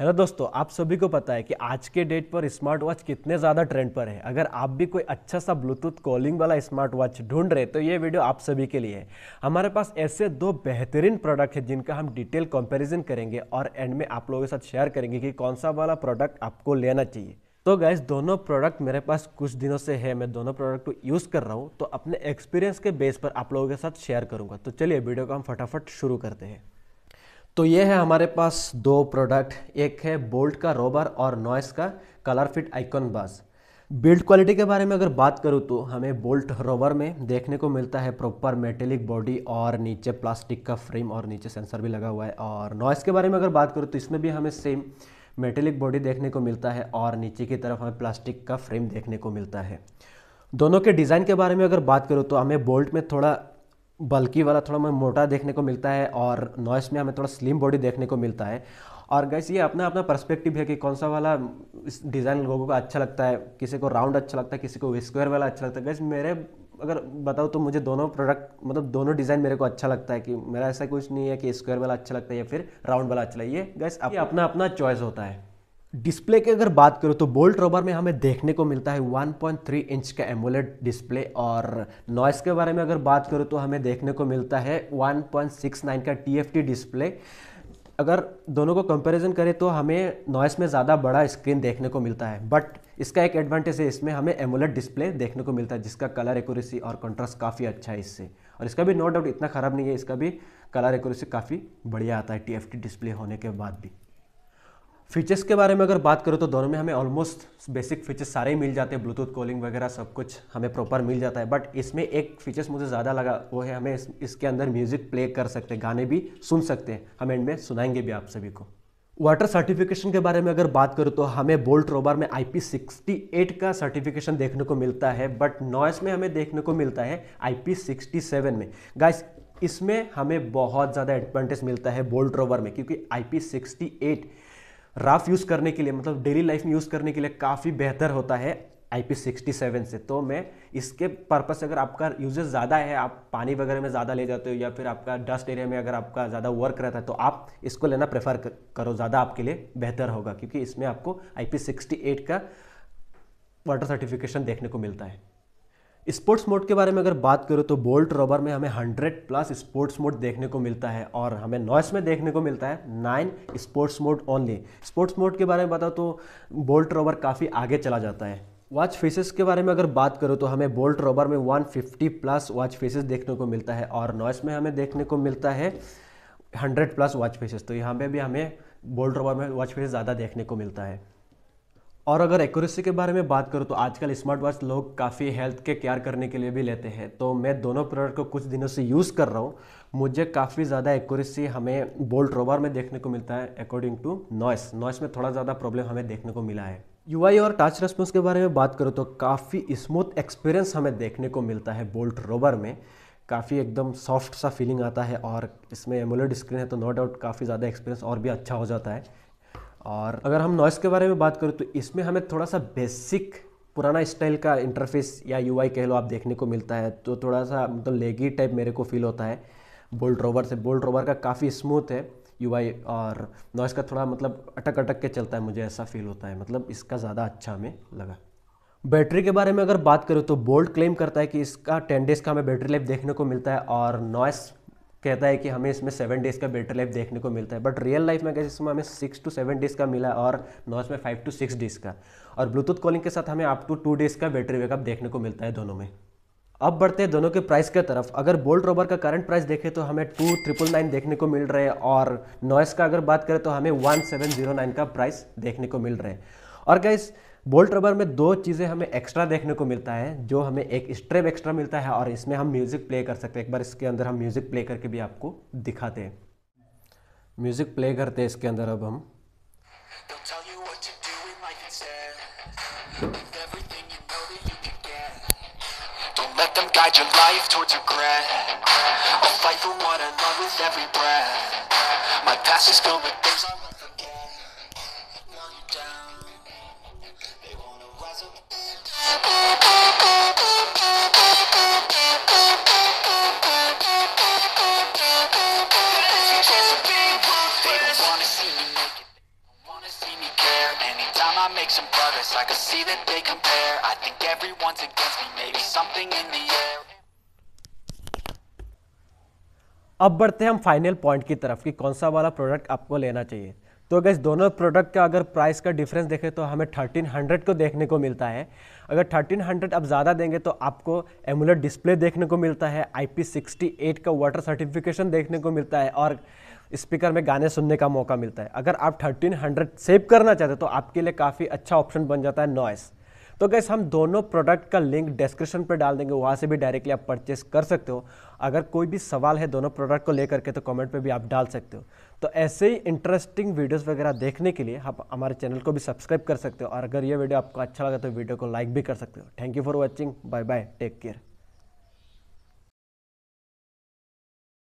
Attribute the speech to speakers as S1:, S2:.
S1: hello दोस्तों आप सभी को पता है कि आज के डेट पर स्मार्ट वॉच कितने ज़्यादा ट्रेंड पर है अगर आप भी कोई अच्छा सा ब्लूटूथ कॉलिंग वाला स्मार्ट वॉच ढूंढ रहे तो ये वीडियो आप सभी के लिए है हमारे पास ऐसे दो बेहतरीन प्रोडक्ट है जिनका हम डिटेल कंपैरिजन करेंगे और एंड में आप लोगों के साथ शेयर करेंगे कि कौन सा वाला प्रोडक्ट आपको लेना चाहिए तो गैस दोनों प्रोडक्ट मेरे पास कुछ दिनों से है मैं दोनों प्रोडक्ट को यूज़ कर रहा हूँ तो अपने एक्सपीरियंस के बेस पर आप लोगों के साथ शेयर करूँगा तो चलिए वीडियो को हम फटाफट शुरू करते हैं तो ये है हमारे पास दो प्रोडक्ट एक है बोल्ट का रोबर और नॉइस का कलर फिट आइकॉन बस बिल्ड क्वालिटी के बारे में अगर बात करूँ तो हमें बोल्ट रोवर में देखने को मिलता है प्रॉपर मेटेलिक बॉडी और नीचे प्लास्टिक का फ्रेम और नीचे सेंसर भी लगा हुआ है और नॉइस के बारे में अगर बात करूँ तो इसमें भी हमें सेम मेटेलिक बॉडी देखने को मिलता है और नीचे की तरफ हमें प्लास्टिक का फ्रेम देखने को मिलता है दोनों के डिज़ाइन के बारे में अगर बात करूँ तो हमें बोल्ट में थोड़ा बल्कि वाला थोड़ा हमें मोटा देखने को मिलता है और नॉइस में हमें थोड़ा स्लिम बॉडी देखने को मिलता है और गैस ये अपना अपना पर्सपेक्टिव है कि कौन सा वाला डिज़ाइन लोगों को अच्छा लगता है किसी को राउंड अच्छा लगता है किसी को स्क्वायर वाला अच्छा लगता है गैस मेरे अगर बताऊँ तो मुझे दोनों प्रोडक्ट मतलब दोनों डिज़ाइन मेरे को अच्छा लगता है कि मेरा ऐसा कुछ नहीं है कि स्क्वायर वाला अच्छा लगता है या फिर राउंड वाला अच्छा लगता है ये गैस अपना अपना चॉइस होता है डिस्प्ले की अगर बात करूँ तो बोल्ट रोबर में हमें देखने को मिलता है 1.3 इंच का एमोलेट डिस्प्ले और नॉइस के बारे में अगर बात करूँ तो हमें देखने को मिलता है 1.69 का टी डिस्प्ले अगर दोनों को कंपैरिजन करें तो हमें नॉइस में ज़्यादा बड़ा स्क्रीन देखने को मिलता है बट इसका एक एडवांटेज है इसमें हमें एमोलेट डिस्प्ले देखने को मिलता है जिसका कलर एकोरेसी और कंट्रास्ट काफ़ी अच्छा है इससे और इसका भी नो डाउट इतना ख़राब नहीं है इसका भी कलर एकोरेसी काफ़ी बढ़िया आता है टी डिस्प्ले होने के बाद भी फीचर्स के बारे में अगर बात करूँ तो दोनों में हमें ऑलमोस्ट बेसिक फीचर्स सारे ही मिल जाते हैं ब्लूटूथ कॉलिंग वगैरह सब कुछ हमें प्रॉपर मिल जाता है बट इसमें एक फीचर्स मुझे ज़्यादा लगा वो है हमें इस, इसके अंदर म्यूज़िक प्ले कर सकते हैं गाने भी सुन सकते हैं हम एंड में सुनाएंगे भी आप सभी को वाटर सर्टिफिकेशन के बारे में अगर बात करूँ तो हमें बोल्ट रोबार में एट का सर्टिफिकेशन देखने को मिलता है बट नॉइस में हमें देखने को मिलता है सेवन में गाइस इसमें हमें बहुत ज़्यादा एडवांटेज मिलता है बोल्ट रोबार में क्योंकि एट राफ यूज़ करने के लिए मतलब डेली लाइफ में यूज़ करने के लिए काफ़ी बेहतर होता है आई पी सिक्सटी सेवन से तो मैं इसके पर्पस अगर आपका यूजेस ज़्यादा है आप पानी वगैरह में ज़्यादा ले जाते हो या फिर आपका डस्ट एरिया में अगर आपका ज़्यादा वर्क रहता है तो आप इसको लेना प्रेफर करो ज़्यादा आपके लिए बेहतर होगा क्योंकि इसमें आपको आई पी सिक्सटी एट का वाटर सर्टिफिकेशन देखने को मिलता है स्पोर्ट्स मोड के बारे में अगर बात करो तो बोल्ट रबर में हमें 100 प्लस स्पोर्ट्स मोड देखने को मिलता है और हमें नॉइस में देखने को मिलता है nine sports mode only sports mode के बारे में बताओ तो बोल्ट रबर काफ़ी आगे चला जाता है वॉच फेसेस के बारे में अगर बात करो तो हमें बोल्ट रबर में 150 प्लस वॉच फेसेस देखने को मिलता है और नॉइस में हमें देखने को मिलता है हंड्रेड प्लस वॉच फेसेस तो यहाँ पर भी हमें बोल्ट रबर में वॉच फेसेस ज़्यादा देखने को मिलता है और अगर एक्यूरेसी के बारे में बात करूँ तो आजकल स्मार्ट वॉच लोग काफ़ी हेल्थ के केयर करने के लिए भी लेते हैं तो मैं दोनों प्रोडक्ट को कुछ दिनों से यूज़ कर रहा हूँ मुझे काफ़ी ज़्यादा एक्यूरेसी हमें बोल्ट रोबर में देखने को मिलता है अकॉर्डिंग टू नॉइस नॉइस में थोड़ा ज़्यादा प्रॉब्लम हमें देखने को मिला है यू और टच रेस्पॉन्स के बारे में बात करूँ तो काफ़ी स्मूथ एक्सपीरियंस हमें देखने को मिलता है बोल्ट रोबर में काफ़ी एकदम सॉफ्ट सा फीलिंग आता है और इसमें एमुलेट स्क्रीन है तो नो डाउट काफ़ी ज़्यादा एक्सपीरियंस और भी अच्छा हो जाता है और अगर हम नॉइस के बारे में बात करें तो इसमें हमें थोड़ा सा बेसिक पुराना स्टाइल का इंटरफेस या यू कह लो आप देखने को मिलता है तो थोड़ा सा मतलब तो लेगी टाइप मेरे को फील होता है बोल्ट रोवर से बोल्ट रोवर का काफ़ी स्मूथ है यू और नॉइस का थोड़ा मतलब अटक अटक के चलता है मुझे ऐसा फील होता है मतलब इसका ज़्यादा अच्छा हमें लगा बैटरी के बारे में अगर बात करें तो बोल्ट क्लेम करता है कि इसका टेन डेज़ का हमें बैटरी लाइफ देखने को मिलता है और नॉइस कहता है कि हमें इसमें सेवन डेज़ का बेटर लाइफ देखने को मिलता है बट रियल लाइफ में कैसे इसमें हमें सिक्स टू सेवन डेज़ का मिला और नॉच में फाइव टू सिक्स डेज़ का और ब्लूटूथ कॉलिंग के साथ हमें अप टू टू डेज़ का बैटरी बैकअप देखने को मिलता है दोनों में अब बढ़ते हैं दोनों के प्राइस की तरफ अगर बोल्ट रोबर का करंट प्राइस देखें तो हमें टू ट्रिपल नाइन देखने को मिल रहे हैं और नॉइस का अगर बात करें तो हमें वन सेवन जीरो नाइन का प्राइस देखने को मिल रहा है और गाइस बोल्ट रबर में दो चीज़ें हमें एक्स्ट्रा देखने को मिलता है जो हमें एक स्ट्रेप एक्स्ट्रा मिलता है और इसमें हम म्यूज़िक प्ले कर सकते हैं एक बार इसके अंदर हम म्यूज़िक प्ले करके भी आपको दिखाते हैं म्यूज़िक प्ले करते हैं इसके अंदर अब हम time I make some progress I can see that they compare I think everyone's against me Maybe something in the air अब बढ़ते हैं हम फाइनल पॉइंट की तरफ कि कौन सा वाला प्रोडक्ट आपको लेना चाहिए तो अगर इस दोनों प्रोडक्ट का अगर प्राइस का डिफरेंस देखें तो हमें 1300 को देखने को मिलता है अगर 1300 आप ज़्यादा देंगे तो आपको एमुलेट डिस्प्ले देखने को मिलता है आई पी का वाटर सर्टिफिकेशन देखने को मिलता है और स्पीकर में गाने सुनने का मौका मिलता है अगर आप 1300 सेव करना चाहते हो तो आपके लिए काफ़ी अच्छा ऑप्शन बन जाता है नॉइस तो गैस हम दोनों प्रोडक्ट का लिंक डिस्क्रिप्शन पर डाल देंगे वहाँ से भी डायरेक्टली आप परचेस कर सकते हो अगर कोई भी सवाल है दोनों प्रोडक्ट को लेकर के तो कमेंट पे भी आप डाल सकते हो तो ऐसे ही इंटरेस्टिंग वीडियोस वगैरह देखने के लिए आप हमारे चैनल को भी सब्सक्राइब कर सकते हो और अगर ये वीडियो आपको अच्छा लगा तो वीडियो को लाइक भी कर सकते हो thank you for watching bye bye take care